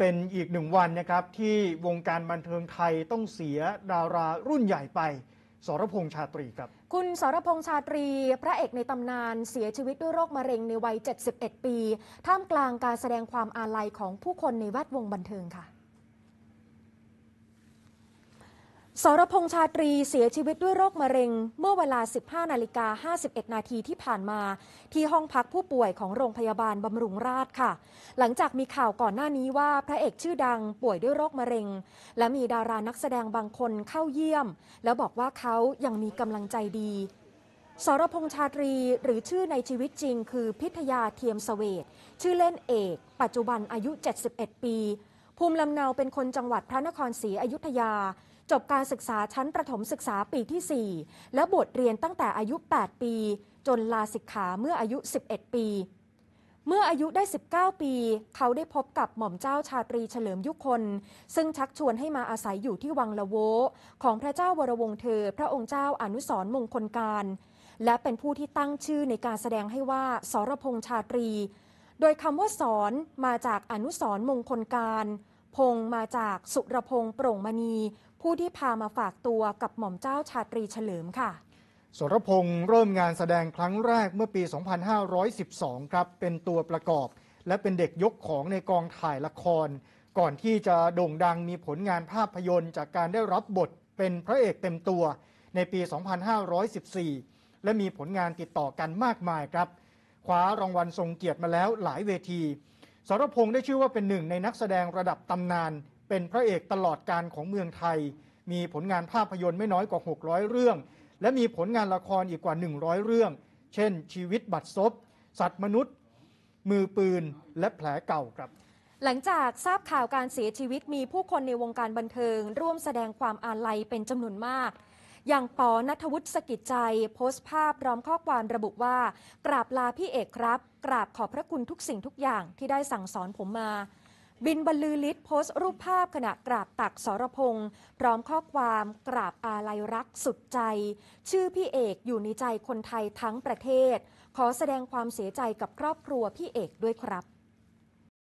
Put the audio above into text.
เป็นอีกหนึ่งวันนะครับ ที่วงการบันเทิงไทยต้องเสียดารารุ่นใหญ่ไป สรพงษ์ชาตรีครับ คุณสรพงษ์ชาตรี พระเอกในตำนานเสียชีวิตด้วยโรคมะเร็งในวัย 71 ปี ท่ามกลางการแสดงความอาลัยของผู้คนในแวดวงบันเทิงค่ะสรพงษ์ชาตรีเสียชีวิตด้วยโรคมะเร็ง เมื่อเวลา 15 นาฬิกา 51 นาทีที่ผ่านมา ที่ห้องพักผู้ป่วยของโรงพยาบาลบำรุงราษฎร์ค่ะ หลังจากมีข่าวก่อนหน้านี้ว่าพระเอกชื่อดังป่วยด้วยโรคมะเร็ง และมีดารานักแสดงบางคนเข้าเยี่ยม แล้วบอกว่าเขายังมีกำลังใจดี สรพงษ์ชาตรีหรือชื่อในชีวิตจริงคือพิทยาเทียมสเวตชื่อเล่นเอก ปัจจุบันอายุ 71 ปีภูมิลำเนาเป็นคนจังหวัดพระนครศรีอยุธยา จบการศึกษาชั้นประถมศึกษาปีที่ 4 และบวชเรียนตั้งแต่อายุ 8 ปี จนลาสิกขาเมื่ออายุ 11 ปี เมื่ออายุได้ 19 ปี เขาได้พบกับหม่อมเจ้าชาตรีเฉลิมยุคนซึ่งชักชวนให้มาอาศัยอยู่ที่วังละโวของพระเจ้าวรวงเธอ พระองค์เจ้าอนุสรมงคลการและเป็นผู้ที่ตั้งชื่อในการแสดงให้ว่าสรพงษ์ชาตรีโดยคำว่าสอนมาจากอนุสรมงคลการ พงมาจากสุรพงษ์โปร่งมณี ผู้ที่พามาฝากตัวกับหม่อมเจ้าชาตรีเฉลิมค่ะ สุรพงษ์เริ่มงานแสดงครั้งแรกเมื่อปี 2512 ครับเป็นตัวประกอบ และเป็นเด็กยกของในกองถ่ายละคร ก่อนที่จะโด่งดังมีผลงานภาพยนตร์ จากการได้รับบทเป็นพระเอกเต็มตัว ในปี 2514 และมีผลงานติดต่อกันมากมายครับคว้ารางวัลทรงเกียรติมาแล้วหลายเวทีสรพงษ์ได้ชื่อว่าเป็นหนึ่งในนักแสดงระดับตำนาน เป็นพระเอกตลอดการของเมืองไทย มีผลงานภาพยนตร์ไม่น้อยกว่า 600 เรื่อง และมีผลงานละครอีกกว่า 100 เรื่อง เช่น ชีวิตบัตรซบ สัตว์มนุษย์ มือปืน และแผลเก่าครับ หลังจากทราบข่าวการเสียชีวิต มีผู้คนในวงการบันเทิง ร่วมแสดงความอาลัยเป็นจำนวนมากอย่างปอนัทวุฒิสกิจใจโพสต์ภาพพร้อมข้อความระบุว่า กราบลาพี่เอกครับ กราบขอบพระคุณทุกสิ่งทุกอย่างที่ได้สั่งสอนผมมา บินบรรลือฤทธิ์โพสต์ รูปภาพขณะกราบตักสรพงศ์พร้อมข้อความกราบอาลัยรักสุดใจ ชื่อพี่เอกอยู่ในใจคนไทยทั้งประเทศ ขอแสดงความเสียใจกับครอบครัวพี่เอกด้วยครับ